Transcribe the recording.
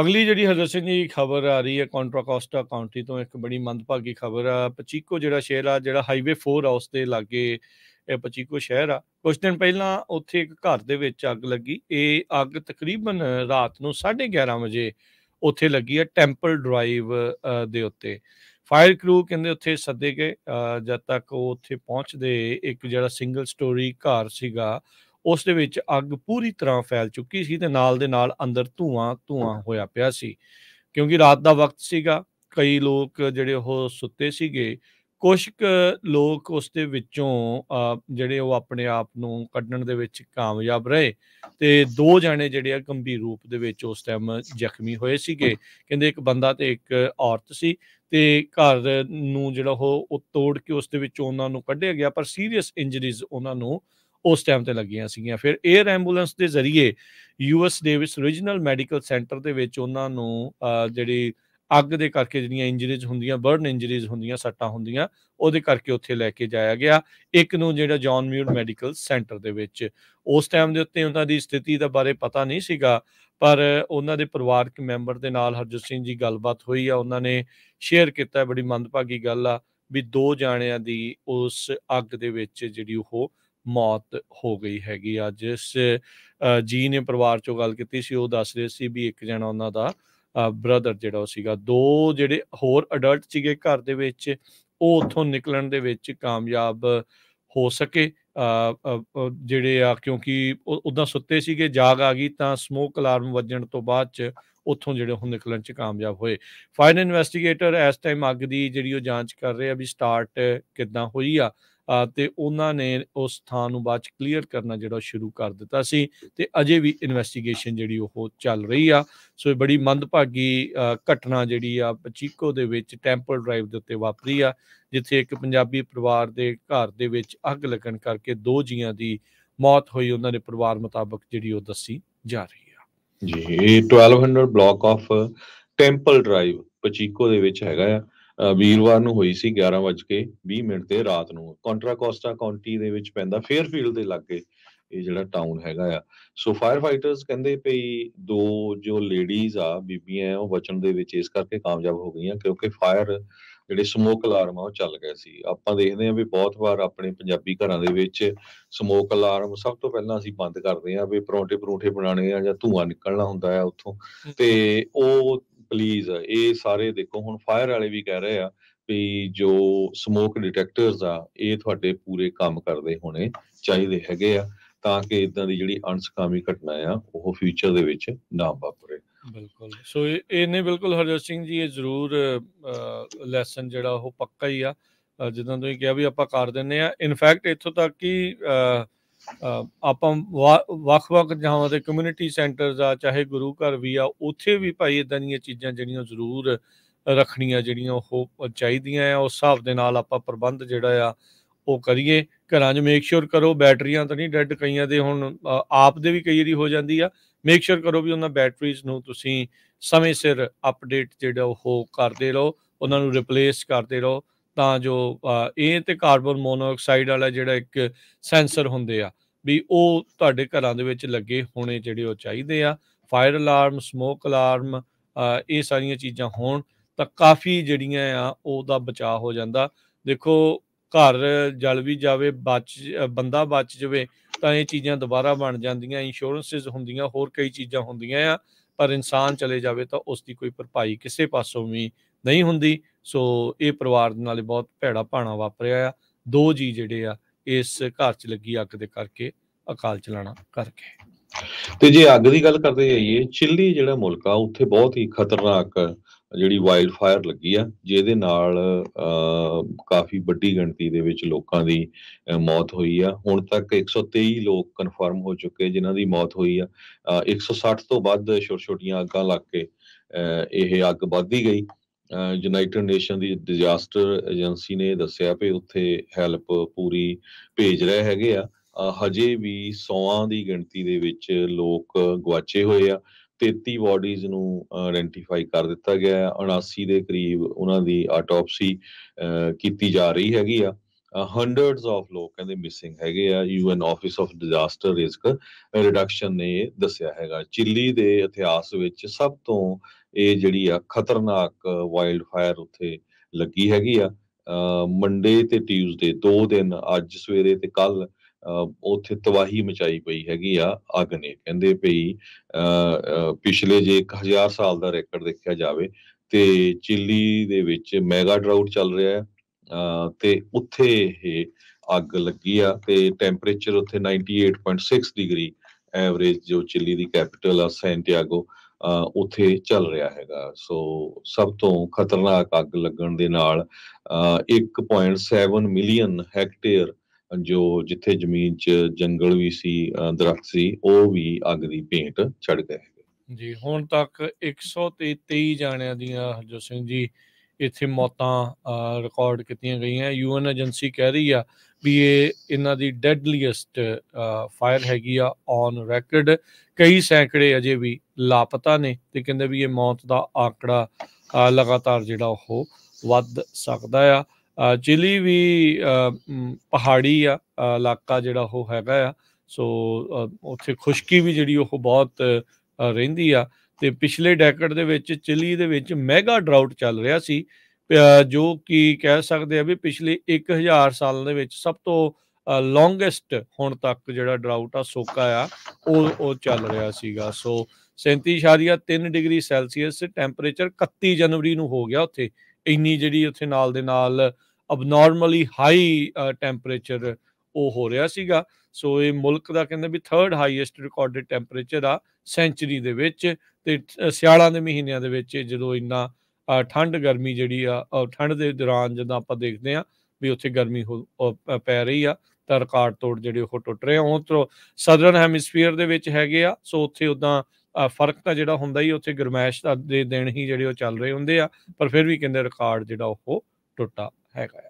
ਅਗਲੀ ਜਿਹੜੀ ਸਿੰਘ ਜੀ ਖਬਰ ਆ ਰਹੀ ਹੈ ਕੋਸਟਾ ਕਾਉਂਟੀ ਤੋਂ ਇੱਕ ਬੜੀ ਮੰਦਭਾਗੀ ਖਬਰ ਆ ਪਚੀਕੋ ਜਿਹੜਾ ਸ਼ਹਿਰ ਆ ਜਿਹੜਾ ਹਾਈਵੇ 4 ਆ ਉਸ ਦੇ ਲਾਗੇ ਪਚੀਕੋ ਸ਼ਹਿਰ ਆ ਕੁਝ ਦਿਨ ਪਹਿਲਾਂ ਉੱਥੇ ਇੱਕ ਘਰ ਦੇ ਵਿੱਚ ਅੱਗ ਲੱਗੀ ਇਹ ਅੱਗ ਤਕਰੀਬਨ ਰਾਤ ਨੂੰ 11:30 ਵਜੇ ਉੱਥੇ ਲੱਗੀ ਆ ਟੈਂਪਲ ਡਰਾਈਵ ਦੇ ਉੱਤੇ ਫਾਇਰ ਕਰੂ ਕਹਿੰਦੇ ਉੱਥੇ ਸੱਦੇ ਗਏ ਜਦ ਤੱਕ ਉਹ ਉੱਥੇ ਪਹੁੰਚਦੇ ਇੱਕ ਜਿਹੜਾ ਸਿੰਗਲ ਸਟੋਰੀ ਘਰ ਸੀਗਾ ਉਸ ਦੇ ਵਿੱਚ ਅੱਗ ਪੂਰੀ ਤਰ੍ਹਾਂ ਫੈਲ ਚੁੱਕੀ ਸੀ ਤੇ ਨਾਲ ਦੇ ਨਾਲ ਅੰਦਰ ਧੂਆਂ ਧੂਆਂ ਹੋਇਆ ਪਿਆ ਸੀ ਕਿਉਂਕਿ ਰਾਤ ਦਾ ਵਕਤ ਸੀਗਾ ਕਈ ਲੋਕ ਜਿਹੜੇ ਉਹ ਸੁੱਤੇ ਸੀਗੇ ਕੁਝ ਲੋਕ ਉਸ ਦੇ ਵਿੱਚੋਂ ਜਿਹੜੇ ਉਹ ਆਪਣੇ ਆਪ ਨੂੰ ਕੱਢਣ ਦੇ ਵਿੱਚ ਕਾਮਯਾਬ ਰਹੇ ਤੇ ਦੋ ਜਣੇ ਜਿਹੜੇ ਆ ਗੰਭੀਰ ਰੂਪ ਦੇ ਵਿੱਚ ਉਸ ਟਾਈਮ ਜ਼ਖਮੀ ਹੋਏ ਸੀਗੇ ਕਹਿੰਦੇ ਇੱਕ ਬੰਦਾ ਤੇ ਇੱਕ ਔਰਤ ਸੀ ਤੇ ਘਰ ਨੂੰ ਜਿਹੜਾ ਉਹ ਤੋੜ ਕੇ ਉਸ ਦੇ ਵਿੱਚੋਂ ਉਹਨਾਂ ਨੂੰ ਕੱਢਿਆ ਗਿਆ ਪਰ ਸੀਰੀਅਸ ਇੰਜਰੀਜ਼ ਉਹਨਾਂ ਨੂੰ ਉਸ ਟਾਈਮ ਤੇ ਲੱਗੀਆਂ ਸੀਗੀਆਂ ਫਿਰ 에ਅਰ ਐਂਬੂਲੈਂਸ ਦੇ ਜ਼ਰੀਏ US S Davis origignal medical centre ਦੇ ਵਿੱਚ ਉਹਨਾਂ ਨੂੰ ਜਿਹੜੀ ਅੱਗ ਦੇ ਕਰਕੇ ਜਿਹੜੀਆਂ ਇੰਜਰੀਜ਼ ਹੁੰਦੀਆਂ ਬਰਨ ਇੰਜਰੀਜ਼ ਹੁੰਦੀਆਂ ਸੱਟਾਂ ਹੁੰਦੀਆਂ ਉਹਦੇ ਕਰਕੇ ਉੱਥੇ ਲੈ ਕੇ ਜਾਇਆ ਗਿਆ ਇੱਕ ਨੂੰ ਜਿਹੜਾ ਜੌਨ ਮਿਊਰ ਮੈਡੀਕਲ ਸੈਂਟਰ ਦੇ ਵਿੱਚ ਉਸ ਟਾਈਮ ਦੇ ਉੱਤੇ ਉਹਨਾਂ ਦੀ ਸਥਿਤੀ ਦਾ ਬਾਰੇ ਪਤਾ ਨਹੀਂ ਸੀਗਾ ਪਰ ਉਹਨਾਂ ਦੇ ਪਰਿਵਾਰਕ ਮੈਂਬਰ ਦੇ ਨਾਲ ਹਰਜੋਤ ਸਿੰਘ ਜੀ ਗੱਲਬਾਤ ਹੋਈ ਆ ਉਹਨਾਂ ਨੇ ਸ਼ੇਅਰ ਕੀਤਾ ਬੜੀ ਮੰਦਭਾਗੀ ਗੱਲ ਆ ਵੀ ਦੋ ਜਾਣਿਆਂ ਦੀ ਉਸ ਅੱਗ ਦੇ ਵਿੱਚ ਜਿਹੜੀ ਉਹ ਮੌਤ ਹੋ ਗਈ ਹੈਗੀ ਆ ਜਿਸ ਜੀ ਨੇ ਪਰਿਵਾਰ ਚੋਂ ਗੱਲ ਕੀਤੀ ਸੀ ਉਹ ਦੱਸ ਰਹੇ ਸੀ ਵੀ ਇੱਕ ਜਣਾ ਉਹਨਾਂ ਦਾ ਬ੍ਰਦਰ ਜਿਹੜਾ ਉਹ ਸੀਗਾ ਦੋ ਜਿਹੜੇ ਹੋਰ ਅਡਲਟ ਸੀਗੇ ਘਰ ਦੇ ਵਿੱਚ ਉਹ ਉੱਥੋਂ ਨਿਕਲਣ ਦੇ ਵਿੱਚ ਕਾਮਯਾਬ ਹੋ ਸਕੇ ਜਿਹੜੇ ਆ ਕਿਉਂਕਿ ਉਦਾਂ ਸੁੱਤੇ ਸੀਗੇ ਜਾਗ ਆ ਗਈ ਤਾਂ ਸਮੋਕ ਅਲਾਰਮ ਵੱਜਣ ਤੋਂ ਬਾਅਦ ਚ ਉੱਥੋਂ ਜਿਹੜੇ ਉਹ ਨਿਕਲਣ ਚ ਕਾਮਯਾਬ ਹੋਏ ਫਾਇਰ ਇਨਵੈਸਟੀਗੇਟਰ ਇਸ ਟਾਈਮ ਅੱਗ ਦੀ ਜਿਹੜੀ ਉਹ ਜਾਂਚ ਕਰ ਰਹੇ ਆ ਵੀ ਸਟਾਰਟ ਕਿਦਾਂ ਹੋਈ ਆ ਤੇ ਉਹਨਾਂ ਨੇ ਉਸ ਥਾਂ ਨੂੰ ਬਾਅਦ ਚ ਕਲੀਅਰ ਕਰਨਾ ਜਿਹੜਾ ਸ਼ੁਰੂ ਕਰ ਦਿੱਤਾ ਸੀ ਤੇ ਅਜੇ ਵੀ ਇਨਵੈਸਟੀਗੇਸ਼ਨ ਜਿਹੜੀ ਉਹ ਚੱਲ ਰਹੀ ਆ ਸੋ ਇਹ ਬੜੀ ਮੰਦਭਾਗੀ ਘਟਨਾ ਜਿਹੜੀ ਆ ਪਚੀਕੋ ਦੇ ਵਿੱਚ ਟੈਂਪਲ ਡਰਾਈਵ ਦੇ ਉੱਤੇ ਵਾਪਰੀ ਆ ਜਿੱਥੇ ਇੱਕ ਪੰਜਾਬੀ ਪਰਿਵਾਰ ਦੇ ਘਰ ਦੇ ਵਿੱਚ ਅੱਗ ਲੱਗਣ ਕਰਕੇ ਦੋ ਜੀਆਂ ਦੀ ਮੌਤ ਹੋਈ ਉਹਨਾਂ ਦੇ ਪਰਿਵਾਰ ਮੁਤਾਬਕ ਜਿਹੜੀ ਉਹ ਦੱਸੀ ਜਾ ਰਹੀ ਆ ਜੀ 1200 block of temple drive Pacheco ਦੇ ਵਿੱਚ ਹੈਗਾ ਆ ਵੀਰਵਾਰ ਨੂੰ ਹੋਈ ਸੀ 11:20 ਮਿੰਟ ਤੇ ਰਾਤ ਨੂੰ ਕੌਂਟਰਾ ਕੋਸਟਾ ਕਾਉਂਟੀ ਦੇ ਵਿੱਚ ਪੈਂਦਾ ਫੇਅਰਫੀਲਡ ਦੇ ਲਾਗੇ ਇਹ ਜਿਹੜਾ ਟਾਊਨ ਹੈਗਾ ਆ ਸੋ ਫਾਇਰ ਫਾਈਟਰਸ ਕਹਿੰਦੇ ਪਈ ਦੋ ਜੋ ਲੇਡੀਜ਼ ਆ ਬੀਬੀਆਂ ਉਹ ਬਚਣ ਦੇ ਵਿੱਚ ਇਸ ਕਰਕੇ ਕਾਮਯਾਬ ਹੋ ਗਈਆਂ ਕਿਉਂਕਿ ਫਾਇਰ ਜਿਹੜੇ ਸਮੋਕ ਅਲਾਰਮ ਆ ਉਹ ਚੱਲ ਗਏ ਸੀ ਆਪਾਂ ਦੇਖਦੇ ਆ ਵੀ ਬਹੁਤ ਵਾਰ ਆਪਣੇ ਪੰਜਾਬੀ ਘਰਾਂ ਦੇ ਵਿੱਚ ਸਮੋਕ ਅਲਾਰਮ ਸਭ ਤੋਂ ਪਹਿਲਾਂ ਅਸੀਂ ਬੰਦ ਕਰਦੇ ਆ ਵੀ ਪਰੌਂਠੇ ਪਰੌਂਠੇ ਬਣਾਣੇ ਆ ਜਾਂ ਧੂਆ ਨਿਕਲਣਾ ਹੁੰਦਾ ਆ ਉੱਥੋਂ ਤੇ ਉਹ ਪਲੀਜ਼ ਇਹ ਸਾਰੇ ਦੇਖੋ ਹੁਣ ਫਾਇਰ ਵਾਲੇ ਵੀ ਕਹਿ ਰਹੇ ਆ ਵੀ ਜੋ ਸਮੋਕ ਡਿਟੈਕਟਰਸ ਆ ਇਹ ਤੁਹਾਡੇ ਪੂਰੇ ਕੰਮ ਕਰਦੇ ਹੋਣੇ ਚਾਹੀਦੇ ਹੈਗੇ ਆ ਤਾਂ ਕਿ ਇਦਾਂ ਦੀ ਜਿਹੜੀ ਅਣਸਕਾਮੀ ਘਟਨਾ ਆ ਉਹ ਫਿਊਚਰ ਦੇ ਵਿੱਚ ਨਾ ਵਾਪਰੇ ਬਿਲਕੁਲ ਸੋ ਇਹ ਨੇ ਬਿਲਕੁਲ ਹਰਜੋਤ ਸਿੰਘ ਜੀ ਇਹ ਜ਼ਰੂਰ ਲੈਸਨ ਜਿਹੜਾ ਉਹ ਪੱਕਾ ਹੀ ਆ ਜਿੱਦਾਂ ਤੁਸੀਂ ਕਿਹਾ ਵੀ ਆਪਾਂ ਕਰ ਦਿੰਨੇ ਆ ਇਨਫੈਕਟ ਇੱਥੋਂ ਤੱਕ ਕਿ ਆਪਾਂ ਵੱਖ-ਵੱਖ ਜਹਾਂ ਦੇ ਕਮਿਊਨਿਟੀ ਸੈਂਟਰਸ ਆ ਚਾਹੇ ਗੁਰੂ ਘਰ ਵੀ ਆ ਉੱਥੇ ਵੀ ਭਾਈ ਇਦਾਂ ਦੀਆਂ ਚੀਜ਼ਾਂ ਜਿਹੜੀਆਂ ਜ਼ਰੂਰ ਰੱਖਣੀਆਂ ਜਿਹੜੀਆਂ ਉਹ ਚਾਹੀਦੀਆਂ ਆ ਉਸ ਹਿਸਾਬ ਦੇ ਨਾਲ ਆਪਾਂ ਪ੍ਰਬੰਧ ਜਿਹੜਾ ਆ ਉਹ ਕਰੀਏ ਘਰਾਂ 'ਚ ਮੇਕ ਸ਼ੋਰ ਕਰੋ ਬੈਟਰੀਆਂ ਤਾਂ ਨਹੀਂ ਡੈੱਡ ਕਈਆਂ ਦੇ ਹੁਣ ਆਪ ਦੇ ਵੀ ਕਈ ਰੀ ਹੋ ਜਾਂਦੀ ਆ ਮੇਕ ਸ਼ੋਰ ਕਰੋ ਵੀ ਉਹਨਾਂ ਬੈਟਰੀਜ਼ ਨੂੰ ਤੁਸੀਂ ਸਮੇਂ ਸਿਰ ਅਪਡੇਟ ਜਿਹੜਾ ਉਹ ਕਰਦੇ ਰਹੋ ਉਹਨਾਂ ਨੂੰ ਰਿਪਲੇਸ ਕਰਦੇ ਰਹੋ ਤਾਂ ਜੋ ਇਹ ਤੇ ਕਾਰਬਨ ਮੋਨੋਆਕਸਾਈਡ ਵਾਲਾ ਜਿਹੜਾ ਇੱਕ ਸੈਂਸਰ ਹੁੰਦੇ ਆ ਵੀ ਉਹ ਤੁਹਾਡੇ ਘਰਾਂ ਦੇ ਵਿੱਚ ਲੱਗੇ ਹੋਣੇ ਜਿਹੜੇ ਉਹ ਚਾਹੀਦੇ ਆ ਫਾਇਰ ਅਲਾਰਮ ਸਮੋਕ ਅਲਾਰਮ ਇਹ ਸਾਰੀਆਂ ਚੀਜ਼ਾਂ ਹੋਣ ਤਾਂ ਕਾਫੀ ਜਿਹੜੀਆਂ ਆ ਉਹਦਾ ਬਚਾਅ ਹੋ ਜਾਂਦਾ ਦੇਖੋ ਘਰ ਜਲ ਵੀ ਜਾਵੇ ਬਚ ਬੰਦਾ ਬਚ ਜਵੇ ਤਾਂ ਇਹ ਚੀਜ਼ਾਂ ਦੁਬਾਰਾ ਬਣ ਜਾਂਦੀਆਂ ਇੰਸ਼ੋਰੈਂਸਸ ਹੁੰਦੀਆਂ ਹੋਰ ਕਈ ਚੀਜ਼ਾਂ ਹੁੰਦੀਆਂ ਆ ਪਰ ਇਨਸਾਨ ਚਲੇ ਜਾਵੇ ਤਾਂ ਉਸ ਦੀ ਕੋਈ ਭਰਪਾਈ ਕਿਸੇ ਪਾਸੋਂ ਵੀ ਨਹੀਂ ਹੁੰਦੀ ਸੋ ਇਹ ਪਰਿਵਾਰ ਦੇ ਨਾਲ ਬਹੁਤ ਭੈੜਾ ਭਾਣਾ ਵਾਪਰਿਆ ਆ ਦੋ ਜੀ ਜਿਹੜੇ ਆ ਇਸ ਘਰ 'ਚ ਲੱਗੀ ਅੱਗ ਦੇ ਕਰਕੇ ਅਕਾਲ ਚਲਾਣਾ ਕਰਕੇ ਤੇ ਜੇ ਅੱਗ ਦੀ ਗੱਲ ਕਰਦੇ ਜਾਈਏ ਚਿੱਲੀ ਜਿਹੜਾ ਮੁਲਕ ਆ ਉੱਥੇ ਬਹੁਤ ਹੀ ਖਤਰਨਾਕ ਜਿਹੜੀ ਵਾਈਲਡ ਫਾਇਰ ਲੱਗੀ ਆ ਜਿਹਦੇ ਨਾਲ ਕਾਫੀ ਵੱਡੀ ਗਿਣਤੀ ਦੇ ਵਿੱਚ ਲੋਕਾਂ ਦੀ ਮੌਤ ਹੋਈ ਆ ਹੁਣ ਤੱਕ 123 ਲੋਕ ਕਨਫਰਮ ਹੋ ਚੁੱਕੇ ਜਿਨ੍ਹਾਂ ਦੀ ਮੌਤ ਹੋਈ ਆ 160 ਤੋਂ ਵੱਧ ਛੋਟੀਆਂ ਅੱਗਾਂ ਲੱਗ ਕੇ ਇਹ ਅੱਗ ਵੱਧਦੀ ਗਈ ਯੂਨਾਈਟਿਡ ਨੇਸ਼ਨ ਦੀ ਡਿਜ਼ਾਸਟਰ ਏਜੰਸੀ ਨੇ ਦੱਸਿਆ ਕਿ ਉੱਥੇ ਹੈਲਪ ਪੂਰੀ ਭੇਜ ਰਹੇ ਹੈਗੇ ਆ ਹਜੇ ਵੀ ਸੌਆਂ ਦੀ ਗਿਣਤੀ ਦੇ ਵਿੱਚ ਲੋਕ ਗਵਾਚੇ ਹੋਏ ਆ 33 ਬਾਡੀਜ਼ ਨੂੰ ਆਇਡੈਂਟੀਫਾਈ ਕਰ ਦਿੱਤਾ ਗਿਆ 79 ਦੇ ਕਰੀਬ ਉਹਨਾਂ ਦੀ ਆਟੋਪਸੀ ਕੀਤੀ ਜਾ ਰਹੀ ਹੈਗੀ ਆ ਹੰਡਰਡਸ ਆਫ ਲੋਕ ਕਹਿੰਦੇ ਮਿਸਿੰਗ ਹੈਗੇ ਆ UN office of disaster risk reduction ਨੇ ਦੱਸਿਆ ਹੈਗਾ ਚਿੱਲੀ ਦੇ ਇਤਿਹਾਸ ਵਿੱਚ ਸਭ ਤੋਂ ਇਹ ਜਿਹੜੀ ਆ ਖਤਰਨਾਕ ਵਾਈਲਡ ਫਾਇਰ ਉੱਥੇ ਲੱਗੀ ਹੈਗੀ ਆ ਮੰਡੇ ਤੇ ਟਿਊਜ਼ਡੇ ਦੋ ਦਿਨ ਅੱਜ ਸਵੇਰੇ ਤੇ ਕੱਲ ਉੱਥੇ ਤਬਾਹੀ ਮਚਾਈ ਪਈ ਹੈਗੀ ਆ ਅੱਗ ਨੇ ਕਹਿੰਦੇ ਪਈ ਪਿਛਲੇ ਜੇ 1000 ਸਾਲ ਦਾ ਰਿਕਾਰਡ ਦੇਖਿਆ ਜਾਵੇ ਤੇ ਚਿੱਲੀ ਦੇ ਵਿੱਚ ਮੈਗਾ ਡਰਾਊਟ ਚੱਲ ਰਿਹਾ ਹੈ ਤੇ ਉੱਥੇ ਇਹ ਅੱਗ ਲੱਗੀ ਆ ਤੇ ਟੈਂਪਰੇਚਰ ਉੱਥੇ 98.6 ਡਿਗਰੀ ਐਵਰੇਜ ਜੋ ਚਿਲੀ ਦੀ ਕੈਪੀਟਲ ਆ ਸੈਂਟੀਆਗੋ ਉਥੇ ਚੱਲ ਰਿਹਾ ਹੈਗਾ ਸੋ ਸਭ ਤੋਂ ਖਤਰਨਾਕ ਅੱਗ ਲੱਗਣ ਦੇ ਨਾਲ 1.7 ਮਿਲੀਅਨ ਹੈਕਟੇਅਰ ਜੋ ਜਿੱਥੇ ਜ਼ਮੀਨ 'ਚ ਜੰਗਲ ਵੀ ਸੀ ਦਰਖਤ ਸੀ ਉਹ ਵੀ ਅੱਗ ਦੀ ਪੇਂਟ ਚੜ ਗਏ ਜੀ ਹੁਣ ਤੱਕ 123 ਜਾਣਿਆਂ ਦੀਆਂ ਹਰਜੋ ਸਿੰਘ ਜੀ ਇੱਥੇ ਮੌਤਾਂ ਰਿਕਾਰਡ ਕੀਤੀਆਂ ਗਈਆਂ ਯੂਐਨ ਏਜੰਸੀ ਕਹਿ ਰਹੀ ਆ ਵੀ ਇਹ ਇਹਨਾਂ ਦੀ ਡੈਡਲੀਐਸਟ ਫਾਇਰ ਹੈਗੀ ਆ ਔਨ ਰੈਕਡ ਕਈ ਸੈਂਕੜੇ ਅਜੇ ਵੀ ਲਾਪਤਾ ਨੇ ਤੇ ਕਹਿੰਦੇ ਵੀ ਇਹ ਮੌਤ ਦਾ ਆਕੜਾ ਲਗਾਤਾਰ ਜਿਹੜਾ ਉਹ ਵੱਧ ਸਕਦਾ ਆ ਚਿਲੀ ਵੀ ਪਹਾੜੀ ਆ ਇਲਾਕਾ ਜਿਹੜਾ ਉਹ ਹੈਗਾ ਆ ਸੋ ਉੱਥੇ ਖੁਸ਼ਕੀ ਵੀ ਜਿਹੜੀ ਉਹ ਬਹੁਤ ਰਹਿੰਦੀ ਆ ਤੇ ਪਿਛਲੇ ਡੈਕੜ ਦੇ ਵਿੱਚ ਚਿਲੀ ਦੇ ਵਿੱਚ ਮੈਗਾ ਡਰਾਊਟ ਚੱਲ ਰਿਹਾ ਸੀ ਜੋ ਕਿ ਕਹਿ ਸਕਦੇ ਆ ਵੀ ਪਿਛਲੇ 1000 ਸਾਲ ਦੇ ਵਿੱਚ ਸਭ ਤੋਂ ਲੌਂਗੇਸਟ ਹੁਣ ਤੱਕ ਜਿਹੜਾ ਡਰਾਊਟ ਆ ਸੋਕਾ ਆ ਉਹ ਉਹ ਚੱਲ ਰਿਹਾ ਸੀਗਾ ਸੋ 37.3 ਡਿਗਰੀ ਸੈਲਸੀਅਸ ਟੈਂਪਰੇਚਰ 31 ਜਨਵਰੀ ਨੂੰ ਹੋ ਗਿਆ ਉੱਥੇ ਇੰਨੀ ਜਿਹੜੀ ਉੱਥੇ ਨਾਲ ਦੇ ਨਾਲ ਅਬਨੋਰਮਲੀ ਹਾਈ ਟੈਂਪਰੇਚਰ ਉਹ ਹੋ ਰਿਹਾ ਸੀਗਾ ਸੋ ਇਹ ਮੁਲਕ ਦਾ ਕਹਿੰਦੇ ਵੀ ਥਰਡ ਹਾਈਐਸਟ ਰਿਕਾਰਡਡ ਟੈਂਪਰੇਚਰ ਆ ਸੈਂਚਰੀ ਦੇ ਵਿੱਚ ਤੇ ਸਿਆਲਾਂ ਦੇ ਮਹੀਨਿਆਂ ਦੇ ਵਿੱਚ ਜਦੋਂ ਇੰਨਾ ਠੰਡ ਗਰਮੀ ਜਿਹੜੀ ਆ ਠੰਡ ਦੇ ਦੌਰਾਨ ਜਦੋਂ ਆਪਾਂ ਦੇਖਦੇ ਆ ਵੀ ਉੱਥੇ ਗਰਮੀ ਪੈ ਰਹੀ ਆ ਤਾਂ ਰਿਕਾਰਡ ਤੋੜ ਜਿਹੜੇ ਉਹ ਟੁੱਟ ਰਹੇ ਆ ਉਹ ਸਦਰਨ ਹੈਮਿਸਫੀਅਰ ਦੇ ਵਿੱਚ ਹੈਗੇ ਆ ਸੋ ਉੱਥੇ ਉਦਾਂ ਫਰਕ ਤਾਂ ਜਿਹੜਾ ਹੁੰਦਾ ਹੀ ਉੱਥੇ ਗਰਮੈਸ਼ ਦੇ ਦਿਨ ਹੀ ਜਿਹੜੇ ਉਹ ਚੱਲ ਰਹੇ ਹੁੰਦੇ ਆ ਪਰ ਫਿਰ ਵੀ ਕਹਿੰਦੇ ਰਿਕਾਰਡ ਜਿਹੜਾ ਉਹ ਟੁੱਟਾ ਹੈਗਾ